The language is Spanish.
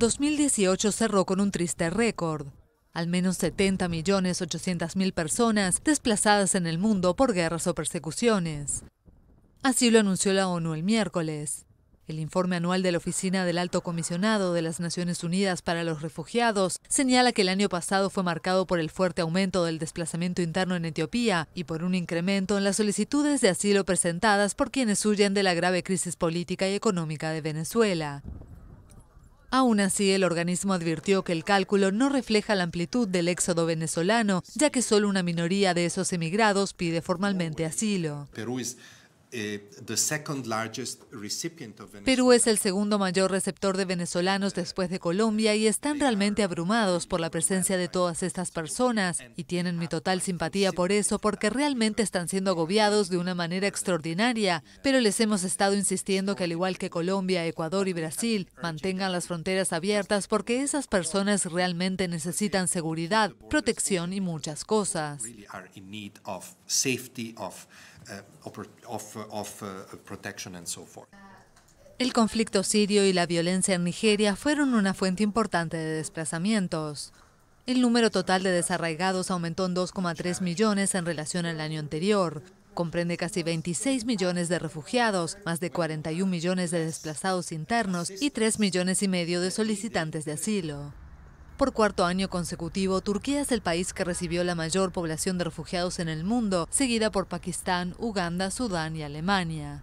2018 cerró con un triste récord. Al menos 70.800.000 personas desplazadas en el mundo por guerras o persecuciones. Así lo anunció la ONU el miércoles. El informe anual de la Oficina del Alto Comisionado de las Naciones Unidas para los Refugiados señala que el año pasado fue marcado por el fuerte aumento del desplazamiento interno en Etiopía y por un incremento en las solicitudes de asilo presentadas por quienes huyen de la grave crisis política y económica de Venezuela. Aún así, el organismo advirtió que el cálculo no refleja la amplitud del éxodo venezolano, ya que solo una minoría de esos emigrados pide formalmente asilo. Eh, Perú es el segundo mayor receptor de venezolanos después de Colombia y están realmente abrumados por la presencia de todas estas personas y tienen mi total simpatía por eso porque realmente están siendo agobiados de una manera extraordinaria, pero les hemos estado insistiendo que al igual que Colombia, Ecuador y Brasil, mantengan las fronteras abiertas porque esas personas realmente necesitan seguridad, protección y muchas cosas. El conflicto sirio y la violencia en Nigeria fueron una fuente importante de desplazamientos. El número total de desarraigados aumentó en 2,3 millones en relación al año anterior. Comprende casi 26 millones de refugiados, más de 41 millones de desplazados internos y 3 millones y medio de solicitantes de asilo. Por cuarto año consecutivo, Turquía es el país que recibió la mayor población de refugiados en el mundo, seguida por Pakistán, Uganda, Sudán y Alemania.